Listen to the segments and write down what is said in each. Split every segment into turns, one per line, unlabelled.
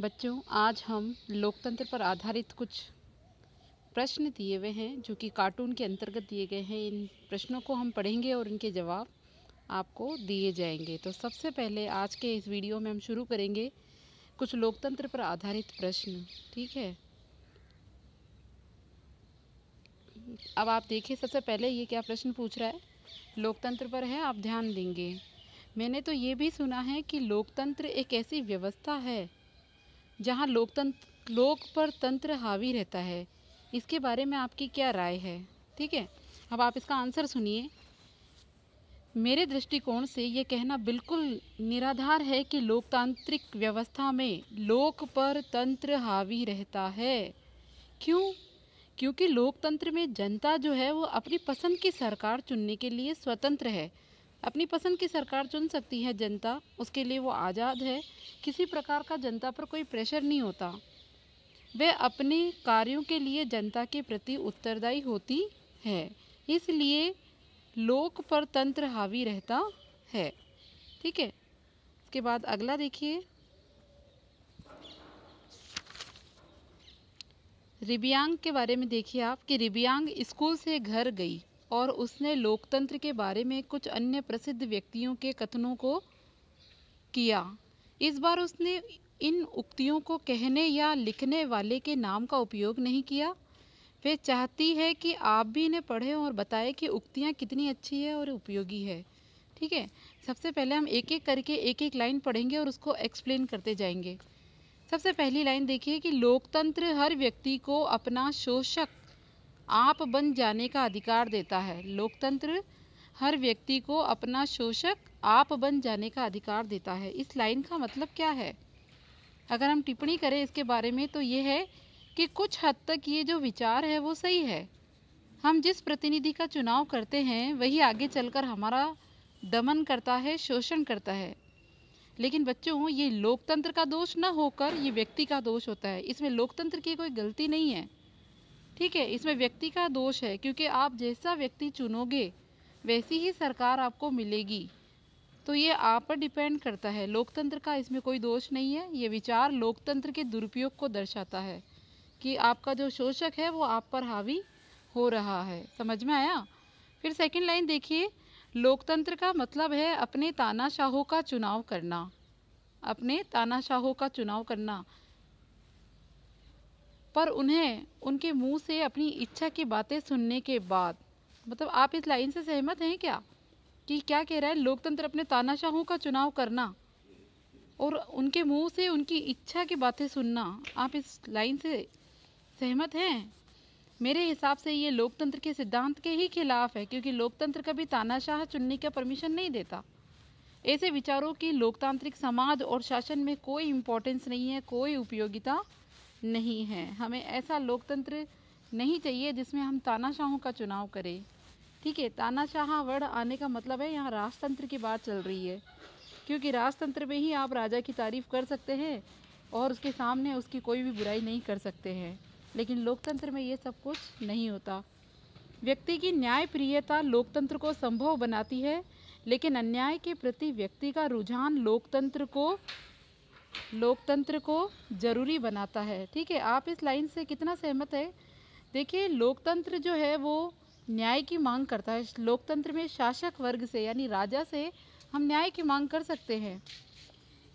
बच्चों आज हम लोकतंत्र पर आधारित कुछ प्रश्न दिए हुए हैं जो कि कार्टून के अंतर्गत दिए गए हैं इन प्रश्नों को हम पढ़ेंगे और इनके जवाब आपको दिए जाएंगे तो सबसे पहले आज के इस वीडियो में हम शुरू करेंगे कुछ लोकतंत्र पर आधारित प्रश्न ठीक है अब आप देखिए सबसे पहले ये क्या प्रश्न पूछ रहा है लोकतंत्र पर है आप ध्यान देंगे मैंने तो ये भी सुना है कि लोकतंत्र एक ऐसी व्यवस्था है जहाँ लोकतंत्र लोक पर तंत्र हावी रहता है इसके बारे में आपकी क्या राय है ठीक है अब आप इसका आंसर सुनिए मेरे दृष्टिकोण से ये कहना बिल्कुल निराधार है कि लोकतांत्रिक व्यवस्था में लोक पर तंत्र हावी रहता है क्यों क्योंकि लोकतंत्र में जनता जो है वो अपनी पसंद की सरकार चुनने के लिए स्वतंत्र है अपनी पसंद की सरकार चुन सकती है जनता उसके लिए वो आज़ाद है किसी प्रकार का जनता पर कोई प्रेशर नहीं होता वे अपने कार्यों के लिए जनता के प्रति उत्तरदायी होती है इसलिए लोक पर तंत्र हावी रहता है ठीक है इसके बाद अगला देखिए रिबियांग के बारे में देखिए आप कि रिबियांग स्कूल से घर गई और उसने लोकतंत्र के बारे में कुछ अन्य प्रसिद्ध व्यक्तियों के कथनों को किया इस बार उसने इन उक्तियों को कहने या लिखने वाले के नाम का उपयोग नहीं किया वे चाहती है कि आप भी इन्हें पढ़ें और बताएं कि उक्तियाँ कितनी अच्छी है और उपयोगी है ठीक है सबसे पहले हम एक एक करके एक एक लाइन पढ़ेंगे और उसको एक्सप्लेन करते जाएंगे सबसे पहली लाइन देखिए कि लोकतंत्र हर व्यक्ति को अपना शोषक आप बन जाने का अधिकार देता है लोकतंत्र हर व्यक्ति को अपना शोषक आप बन जाने का अधिकार देता है इस लाइन का मतलब क्या है अगर हम टिप्पणी करें इसके बारे में तो ये है कि कुछ हद तक ये जो विचार है वो सही है हम जिस प्रतिनिधि का चुनाव करते हैं वही आगे चलकर हमारा दमन करता है शोषण करता है लेकिन बच्चों ये लोकतंत्र का दोष न होकर ये व्यक्ति का दोष होता है इसमें लोकतंत्र की कोई गलती नहीं है ठीक है इसमें व्यक्ति का दोष है क्योंकि आप जैसा व्यक्ति चुनोगे वैसी ही सरकार आपको मिलेगी तो ये आप पर डिपेंड करता है लोकतंत्र का इसमें कोई दोष नहीं है ये विचार लोकतंत्र के दुरुपयोग को दर्शाता है कि आपका जो शोषक है वो आप पर हावी हो रहा है समझ में आया फिर सेकंड लाइन देखिए लोकतंत्र का मतलब है अपने तानाशाहों का चुनाव करना अपने तानाशाहों का चुनाव करना पर उन्हें उनके मुंह से अपनी इच्छा की बातें सुनने के बाद मतलब आप इस लाइन से सहमत हैं क्या कि क्या कह रहा है लोकतंत्र अपने तानाशाहों का चुनाव करना और उनके मुंह से उनकी इच्छा की बातें सुनना आप इस लाइन से सहमत हैं मेरे हिसाब से ये लोकतंत्र के सिद्धांत के ही खिलाफ है क्योंकि लोकतंत्र कभी तानाशाह चुनने का परमिशन नहीं देता ऐसे विचारों की लोकतांत्रिक समाज और शासन में कोई इम्पोर्टेंस नहीं है कोई उपयोगिता नहीं है हमें ऐसा लोकतंत्र नहीं चाहिए जिसमें हम तानाशाहों का चुनाव करें ठीक है तानाशाह वर्ड आने का मतलब है यहाँ राजतंत्र की बात चल रही है क्योंकि राजतंत्र में ही आप राजा की तारीफ़ कर सकते हैं और उसके सामने उसकी कोई भी बुराई नहीं कर सकते हैं लेकिन लोकतंत्र में ये सब कुछ नहीं होता व्यक्ति की न्याय प्रियता लोकतंत्र को संभव बनाती है लेकिन अन्याय के प्रति व्यक्ति का रुझान लोकतंत्र को लोकतंत्र को ज़रूरी बनाता है ठीक है आप इस लाइन से कितना सहमत है देखिए लोकतंत्र जो है वो न्याय की मांग करता है लोकतंत्र में शासक वर्ग से यानी राजा से हम न्याय की मांग कर सकते हैं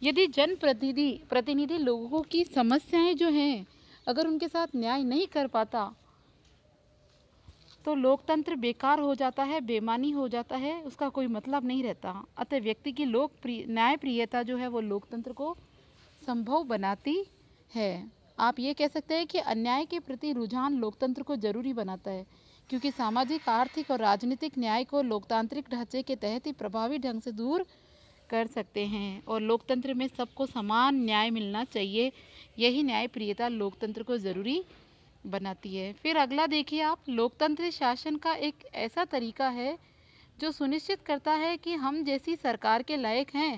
यदि जनप्रतिनिधि प्रतिनिधि लोगों की समस्याएं जो हैं अगर उनके साथ न्याय नहीं कर पाता तो लोकतंत्र बेकार हो जाता है बेमानी हो जाता है उसका कोई मतलब नहीं रहता अतः व्यक्ति की लोकप्रिय न्यायप्रियता जो है वो लोकतंत्र को संभव बनाती है आप ये कह सकते हैं कि अन्याय के प्रति रुझान लोकतंत्र को जरूरी बनाता है क्योंकि सामाजिक आर्थिक और राजनीतिक न्याय को लोकतांत्रिक ढांचे के तहत ही प्रभावी ढंग से दूर कर सकते हैं और लोकतंत्र में सबको समान न्याय मिलना चाहिए यही न्यायप्रियता लोकतंत्र को ज़रूरी बनाती है फिर अगला देखिए आप लोकतंत्र शासन का एक ऐसा तरीका है जो सुनिश्चित करता है कि हम जैसी सरकार के लायक हैं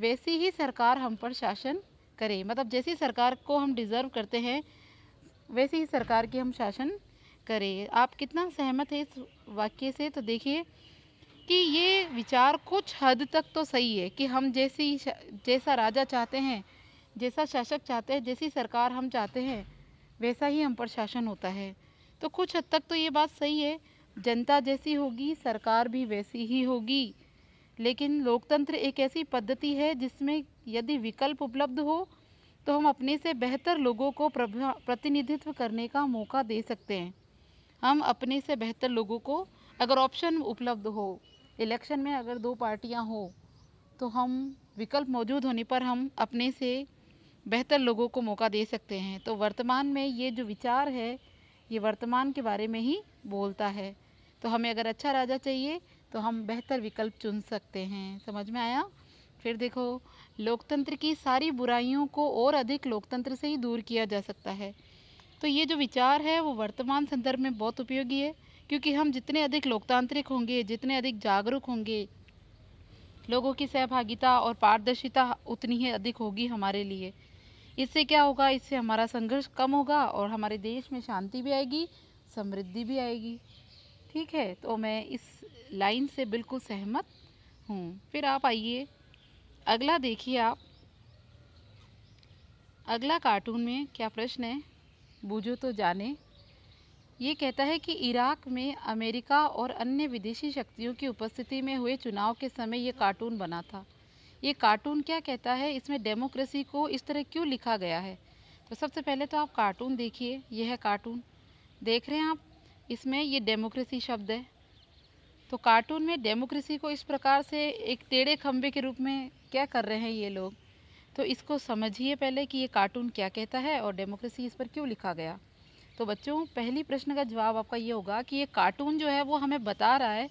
वैसी ही सरकार हम पर शासन करे मतलब जैसी सरकार को हम डिज़र्व करते हैं वैसी ही सरकार की हम शासन करें आप कितना सहमत है इस वाक्य से तो देखिए कि ये विचार कुछ हद तक तो सही है कि हम जैसी जैसा राजा चाहते हैं जैसा शासक चाहते हैं जैसी सरकार हम चाहते हैं वैसा ही हम पर शासन होता है तो कुछ हद तक तो ये बात सही है जनता जैसी होगी सरकार भी वैसी ही होगी लेकिन लोकतंत्र एक ऐसी पद्धति है जिसमें यदि विकल्प उपलब्ध हो तो हम अपने से बेहतर लोगों को प्रतिनिधित्व करने का मौका दे सकते हैं हम अपने से बेहतर लोगों को अगर ऑप्शन उपलब्ध हो इलेक्शन में अगर दो पार्टियां हो तो हम विकल्प मौजूद होने पर हम अपने से बेहतर लोगों को मौका दे सकते हैं तो वर्तमान में ये जो विचार है ये वर्तमान के बारे में ही बोलता है तो हमें अगर अच्छा राजा चाहिए तो हम बेहतर विकल्प चुन सकते हैं समझ में आया फिर देखो लोकतंत्र की सारी बुराइयों को और अधिक लोकतंत्र से ही दूर किया जा सकता है तो ये जो विचार है वो वर्तमान संदर्भ में बहुत उपयोगी है क्योंकि हम जितने अधिक लोकतांत्रिक होंगे जितने अधिक जागरूक होंगे लोगों की सहभागिता और पारदर्शिता उतनी ही अधिक होगी हमारे लिए इससे क्या होगा इससे हमारा संघर्ष कम होगा और हमारे देश में शांति भी आएगी समृद्धि भी आएगी ठीक है तो मैं इस लाइन से बिल्कुल सहमत हूँ फिर आप आइए अगला देखिए आप अगला कार्टून में क्या प्रश्न है बूझो तो जाने ये कहता है कि इराक में अमेरिका और अन्य विदेशी शक्तियों की उपस्थिति में हुए चुनाव के समय ये कार्टून बना था ये कार्टून क्या कहता है इसमें डेमोक्रेसी को इस तरह क्यों लिखा गया है तो सबसे पहले तो आप कार्टून देखिए यह है कार्टून देख रहे हैं आप इसमें ये डेमोक्रेसी शब्द है तो कार्टून में डेमोक्रेसी को इस प्रकार से एक टेढ़े खम्भे के रूप में क्या कर रहे हैं ये लोग तो इसको समझिए पहले कि ये कार्टून क्या कहता है और डेमोक्रेसी इस पर क्यों लिखा गया तो बच्चों पहली प्रश्न का जवाब आपका ये होगा कि ये कार्टून जो है वो हमें बता रहा है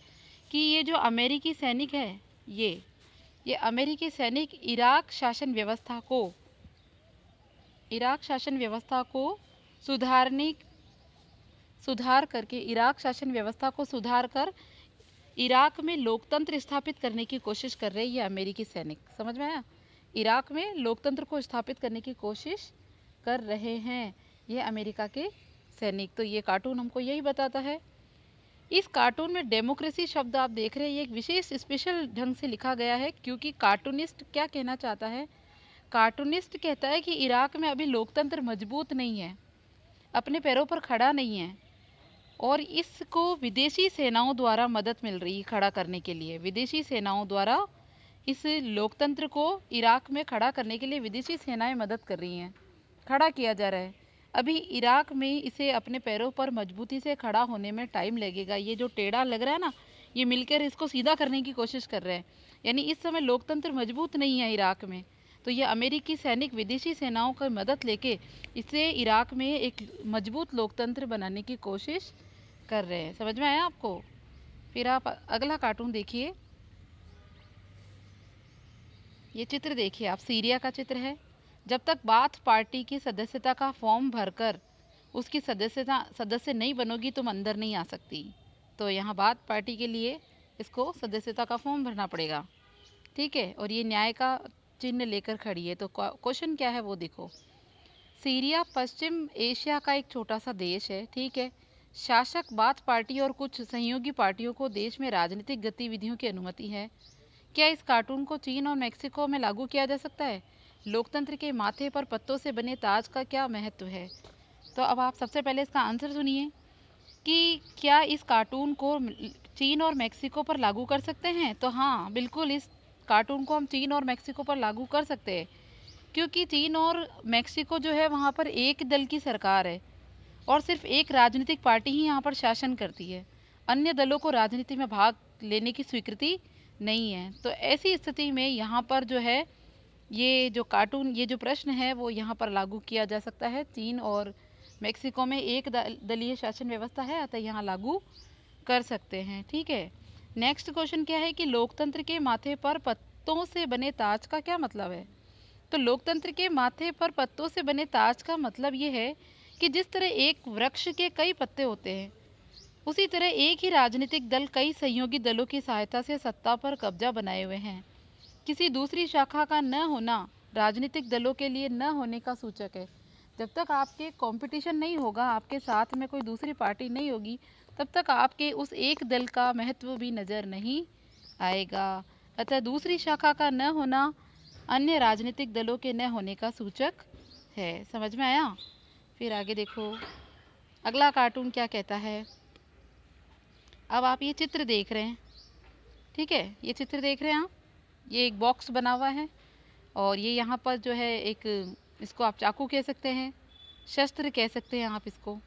कि ये जो अमेरिकी सैनिक है ये ये अमेरिकी सैनिक इराक शासन व्यवस्था को इराक शासन व्यवस्था को सुधारने सुधार करके इराक शासन व्यवस्था को सुधार कर इराक में लोकतंत्र स्थापित करने की कोशिश कर रहे ये अमेरिकी सैनिक समझ में आया इराक में लोकतंत्र को स्थापित करने की कोशिश कर रहे हैं ये अमेरिका के सैनिक तो ये कार्टून हमको यही बताता है इस कार्टून में डेमोक्रेसी शब्द आप देख रहे हैं ये एक विशेष स्पेशल ढंग से लिखा गया है क्योंकि कार्टूनिस्ट क्या कहना चाहता है कार्टूनिस्ट कहता है कि इराक में अभी लोकतंत्र मजबूत नहीं है अपने पैरों पर खड़ा नहीं है और इसको विदेशी सेनाओं द्वारा मदद मिल रही है खड़ा करने के लिए विदेशी सेनाओं द्वारा इस लोकतंत्र को इराक में खड़ा करने के लिए विदेशी सेनाएं मदद कर रही हैं खड़ा किया जा रहा है अभी इराक में इसे अपने पैरों पर मजबूती से खड़ा होने में टाइम लगेगा ये जो टेढ़ा लग रहा है ना ये मिलकर इसको सीधा करने की कोशिश कर रहे हैं यानी इस समय लोकतंत्र मजबूत नहीं है इराक में तो ये अमेरिकी सैनिक विदेशी सेनाओं की मदद लेके इसे इराक में एक मजबूत लोकतंत्र बनाने की कोशिश कर रहे हैं समझ में आया आपको फिर आप अगला कार्टून देखिए ये चित्र देखिए आप सीरिया का चित्र है जब तक बाथ पार्टी की सदस्यता का फॉर्म भरकर उसकी सदस्यता सदस्य नहीं बनोगी तुम अंदर नहीं आ सकती तो यहाँ बाथ पार्टी के लिए इसको सदस्यता का फॉर्म भरना पड़ेगा ठीक है और ये न्याय का चिन्ह लेकर खड़ी है तो क्वेश्चन क्या है वो देखो सीरिया पश्चिम एशिया का एक छोटा सा देश है ठीक है शासक बात पार्टी और कुछ सहयोगी पार्टियों को देश में राजनीतिक गतिविधियों की अनुमति है क्या इस कार्टून को चीन और मेक्सिको में लागू किया जा सकता है लोकतंत्र के माथे पर पत्तों से बने ताज का क्या महत्व है तो अब आप सबसे पहले इसका आंसर सुनिए कि क्या इस कार्टून को चीन और मेक्सिको पर लागू कर सकते हैं तो हाँ बिल्कुल इस कार्टून को हम चीन और मैक्सिको पर लागू कर सकते हैं क्योंकि चीन और मैक्सिको जो है वहाँ पर एक दल की सरकार है और सिर्फ एक राजनीतिक पार्टी ही यहाँ पर शासन करती है अन्य दलों को राजनीति में भाग लेने की स्वीकृति नहीं है तो ऐसी स्थिति में यहाँ पर जो है ये जो कार्टून ये जो प्रश्न है वो यहाँ पर लागू किया जा सकता है चीन और मेक्सिको में एक दलीय शासन व्यवस्था है अतः यहाँ लागू कर सकते हैं ठीक है नेक्स्ट क्वेश्चन क्या है कि लोकतंत्र के माथे पर पत्तों से बने ताज का क्या मतलब है तो लोकतंत्र के माथे पर पत्तों से बने ताज का मतलब ये है कि जिस तरह एक वृक्ष के कई पत्ते होते हैं उसी तरह एक ही राजनीतिक दल कई सहयोगी दलों की सहायता से सत्ता पर कब्जा बनाए हुए हैं किसी दूसरी शाखा का न होना राजनीतिक दलों के लिए न होने का सूचक है जब तक आपके कंपटीशन नहीं होगा आपके साथ में कोई दूसरी पार्टी नहीं होगी तब तक आपके उस एक दल का महत्व भी नज़र नहीं आएगा अतः दूसरी शाखा का न होना अन्य राजनीतिक दलों के न होने का सूचक है समझ में आया फिर आगे देखो अगला कार्टून क्या कहता है अब आप ये चित्र देख रहे हैं ठीक है ये चित्र देख रहे हैं आप ये एक बॉक्स बना हुआ है और ये यहाँ पर जो है एक इसको आप चाकू कह सकते हैं शस्त्र कह सकते हैं आप इसको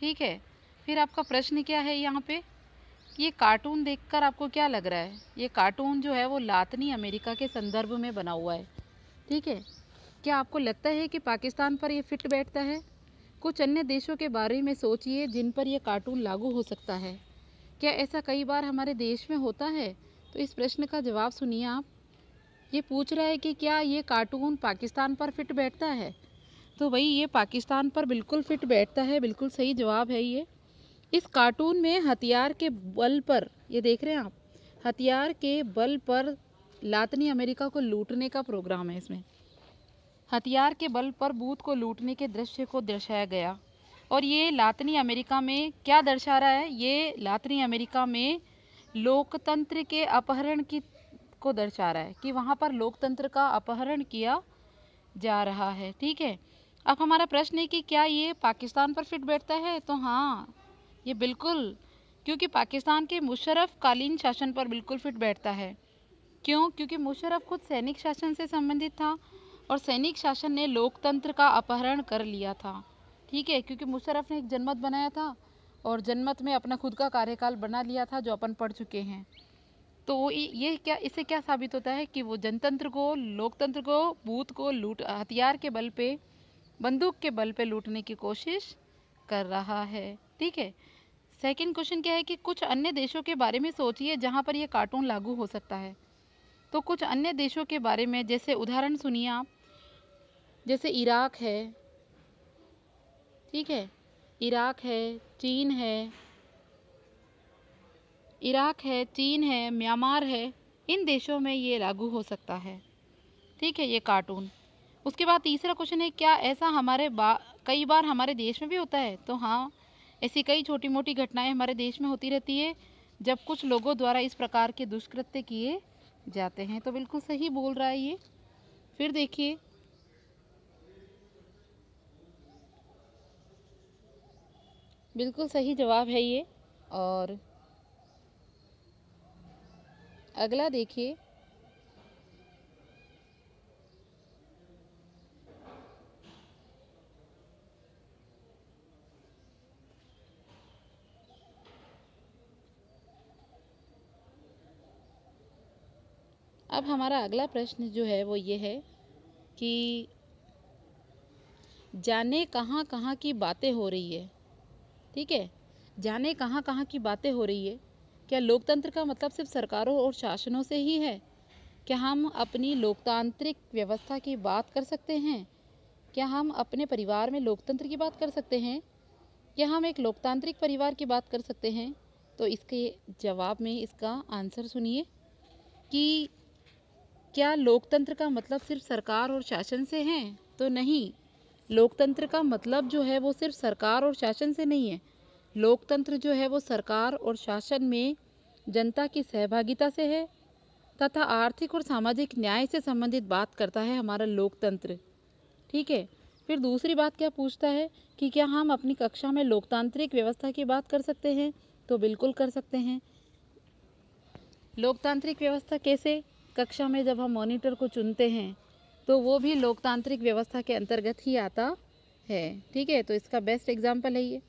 ठीक है फिर आपका प्रश्न क्या है यहाँ पे ये कार्टून देखकर आपको क्या लग रहा है ये कार्टून जो है वो लातनी अमेरिका के संदर्भ में बना हुआ है ठीक है क्या आपको लगता है कि पाकिस्तान पर ये फिट बैठता है कुछ अन्य देशों के बारे में सोचिए जिन पर यह कार्टून लागू हो सकता है क्या ऐसा कई बार हमारे देश में होता है तो इस प्रश्न का जवाब सुनिए आप ये पूछ रहा है कि क्या ये कार्टून पाकिस्तान पर फिट बैठता है तो वही ये पाकिस्तान पर बिल्कुल फिट बैठता है बिल्कुल सही जवाब है ये इस कार्टून में हथियार के बल पर ये देख रहे हैं आप हथियार के बल पर लातनी अमेरिका को लूटने का प्रोग्राम है इसमें हथियार के बल पर बूथ को लूटने के दृश्य को दर्शाया गया और ये लातनी अमेरिका में क्या दर्शा रहा है ये लातनी अमेरिका में लोकतंत्र के अपहरण की को दर्शा रहा है कि वहाँ पर लोकतंत्र का अपहरण किया जा रहा है ठीक है अब हमारा प्रश्न है कि क्या ये पाकिस्तान पर फिट बैठता है तो हाँ ये बिल्कुल क्योंकि पाकिस्तान के मुशरफ कालीन शासन पर बिल्कुल फिट बैठता है क्यों क्योंकि मुशरफ खुद सैनिक शासन से संबंधित था और सैनिक शासन ने लोकतंत्र का अपहरण कर लिया था ठीक है क्योंकि मुशरफ ने एक जनमत बनाया था और जनमत में अपना खुद का कार्यकाल बना लिया था जो अपन पढ़ चुके हैं तो ये क्या इससे क्या साबित होता है कि वो जनतंत्र को लोकतंत्र को बूथ को लूट हथियार के बल पे बंदूक के बल पे लूटने की कोशिश कर रहा है ठीक है सेकंड क्वेश्चन क्या है कि कुछ अन्य देशों के बारे में सोचिए जहाँ पर यह कार्टून लागू हो सकता है तो कुछ अन्य देशों के बारे में जैसे उदाहरण सुनिए आप जैसे इराक है ठीक है इराक है चीन है इराक है चीन है म्यांमार है इन देशों में ये लागू हो सकता है ठीक है ये कार्टून उसके बाद तीसरा क्वेश्चन है क्या ऐसा हमारे बा कई बार हमारे देश में भी होता है तो हाँ ऐसी कई छोटी मोटी घटनाएं हमारे देश में होती रहती है जब कुछ लोगों द्वारा इस प्रकार के दुष्कृत्य किए जाते हैं तो बिल्कुल सही बोल रहा है ये फिर देखिए बिल्कुल सही जवाब है ये और अगला देखिए अब हमारा अगला प्रश्न जो है वो ये है कि जाने कहाँ कहाँ की बातें हो रही है ठीक है जाने कहाँ कहाँ की बातें हो रही है क्या लोकतंत्र का मतलब सिर्फ सरकारों और शासनों से ही है क्या हम अपनी लोकतांत्रिक व्यवस्था की बात कर सकते हैं क्या हम अपने परिवार में लोकतंत्र की बात कर सकते हैं क्या हम एक लोकतांत्रिक परिवार की बात कर सकते हैं तो इसके जवाब में इसका आंसर सुनिए कि क्या लोकतंत्र का मतलब सिर्फ सरकार और शासन से है तो नहीं लोकतंत्र का मतलब जो है वो सिर्फ सरकार और शासन से नहीं है लोकतंत्र जो है वो सरकार और शासन में जनता की सहभागिता से है तथा आर्थिक और सामाजिक न्याय से संबंधित बात करता है हमारा लोकतंत्र ठीक है फिर दूसरी बात क्या पूछता है कि क्या हम अपनी कक्षा में लोकतांत्रिक व्यवस्था की बात कर सकते हैं तो बिल्कुल कर सकते हैं लोकतांत्रिक व्यवस्था कैसे कक्षा में जब हम मॉनिटर को चुनते हैं तो वो भी लोकतांत्रिक व्यवस्था के अंतर्गत ही आता है ठीक है तो इसका बेस्ट एग्जाम्पल है ये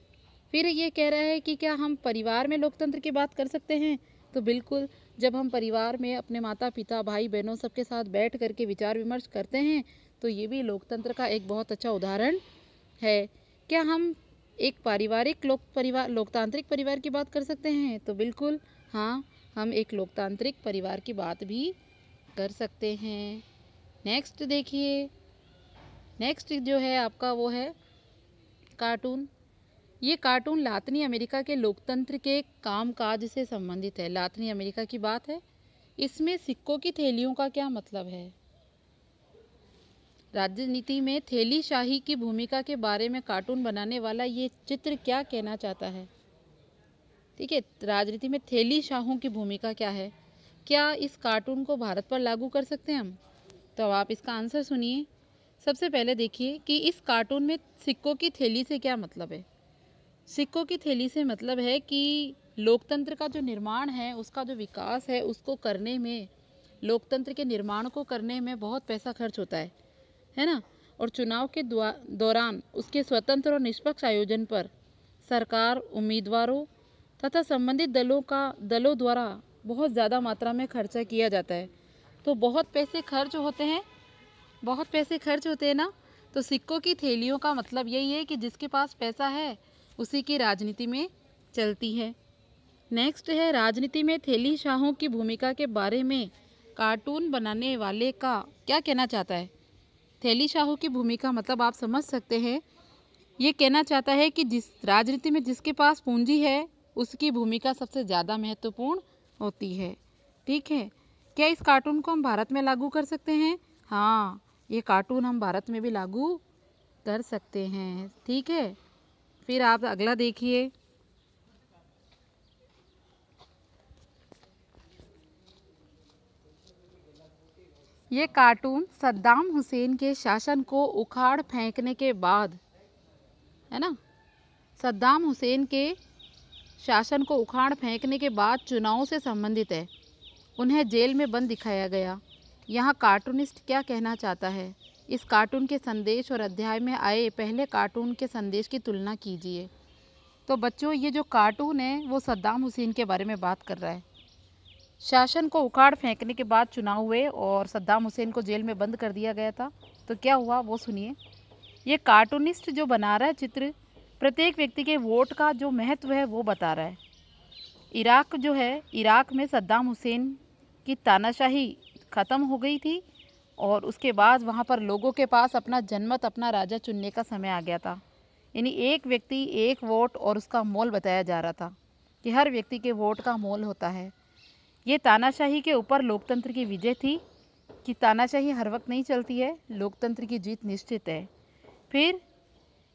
फिर ये कह रहा है कि क्या हम परिवार में लोकतंत्र की बात कर सकते हैं तो बिल्कुल जब हम परिवार में अपने माता पिता भाई बहनों सबके साथ बैठ करके विचार विमर्श करते हैं तो ये भी लोकतंत्र का एक बहुत अच्छा उदाहरण है क्या हम एक पारिवारिक लोक परिवार लोकतांत्रिक परिवार की बात कर सकते हैं तो बिल्कुल हाँ हम एक लोकतांत्रिक परिवार की बात भी कर सकते हैं नेक्स्ट देखिए नेक्स्ट जो है आपका वो है कार्टून ये कार्टून लातनी अमेरिका के लोकतंत्र के कामकाज से संबंधित है लातनी अमेरिका की बात है इसमें सिक्कों की थैलियों का क्या मतलब है राजनीति में थैली शाही की भूमिका के बारे में कार्टून बनाने वाला ये चित्र क्या कहना चाहता है ठीक है राजनीति में थैली शाहों की भूमिका क्या है क्या इस कार्टून को भारत पर लागू कर सकते हैं हम तो आप इसका आंसर सुनिए सबसे पहले देखिए कि इस कार्टून में सिक्कों की थैली से क्या मतलब है सिक्कों की थैली से मतलब है कि लोकतंत्र का जो निर्माण है उसका जो विकास है उसको करने में लोकतंत्र के निर्माण को करने में बहुत पैसा खर्च होता है है ना और चुनाव के दौरान उसके स्वतंत्र और निष्पक्ष आयोजन पर सरकार उम्मीदवारों तथा संबंधित दलों का दलों द्वारा बहुत ज़्यादा मात्रा में खर्चा किया जाता है तो बहुत पैसे खर्च होते हैं बहुत पैसे खर्च होते हैं ना तो सिक्कों की थैलियों का मतलब यही है कि जिसके पास पैसा है उसी की राजनीति में चलती है नेक्स्ट है राजनीति में थैली शाहों की भूमिका के बारे में कार्टून बनाने वाले का क्या कहना चाहता है थैली शाहों की भूमिका मतलब आप समझ सकते हैं ये कहना चाहता है कि जिस राजनीति में जिसके पास पूंजी है उसकी भूमिका सबसे ज़्यादा महत्वपूर्ण होती है ठीक है क्या इस कार्टून को हम भारत में लागू कर सकते हैं हाँ ये कार्टून हम भारत में भी लागू कर सकते हैं ठीक है फिर आप अगला देखिए ये कार्टून सद्दाम हुसैन के शासन को उखाड़ फेंकने के बाद है ना सद्दाम हुसैन के शासन को उखाड़ फेंकने के बाद चुनावों से संबंधित है उन्हें जेल में बंद दिखाया गया यहाँ कार्टूनिस्ट क्या कहना चाहता है इस कार्टून के संदेश और अध्याय में आए पहले कार्टून के संदेश की तुलना कीजिए तो बच्चों ये जो कार्टून है वो सद्दाम हुसैन के बारे में बात कर रहा है शासन को उखाड़ फेंकने के बाद चुनाव हुए और सद्दाम हुसैन को जेल में बंद कर दिया गया था तो क्या हुआ वो सुनिए ये कार्टूनिस्ट जो बना रहा है चित्र प्रत्येक व्यक्ति के वोट का जो महत्व है वो बता रहा है इराक़ जो है इराक़ में सद्दाम हुसैन की तानाशाही ख़त्म हो गई थी और उसके बाद वहाँ पर लोगों के पास अपना जनमत अपना राजा चुनने का समय आ गया था यानी एक व्यक्ति एक वोट और उसका मोल बताया जा रहा था कि हर व्यक्ति के वोट का मोल होता है ये तानाशाही के ऊपर लोकतंत्र की विजय थी कि तानाशाही हर वक्त नहीं चलती है लोकतंत्र की जीत निश्चित है फिर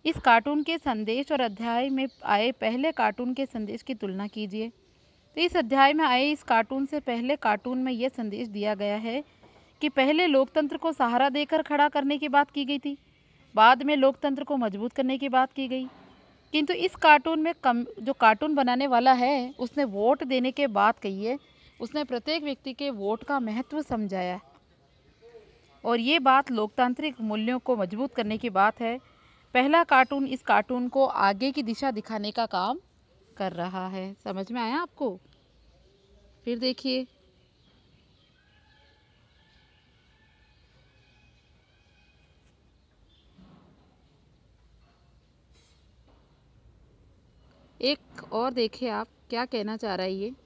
इस कार्टून के संदेश और अध्याय में आए पहले कार्टून के संदेश की तुलना कीजिए तो इस अध्याय में आए इस कार्टून से पहले कार्टून में यह संदेश दिया गया है कि पहले लोकतंत्र को सहारा देकर खड़ा करने की बात की गई थी बाद में लोकतंत्र को मजबूत करने की बात की गई किंतु इस कार्टून में कम जो कार्टून बनाने वाला है उसने वोट देने के बाद कही है उसने प्रत्येक व्यक्ति के वोट का महत्व समझाया और ये बात लोकतांत्रिक मूल्यों को मजबूत करने की बात है पहला कार्टून इस कार्टून को आगे की दिशा दिखाने का काम कर रहा है समझ में आया आपको फिर देखिए एक और देखिए आप क्या कहना चाह रहा है ये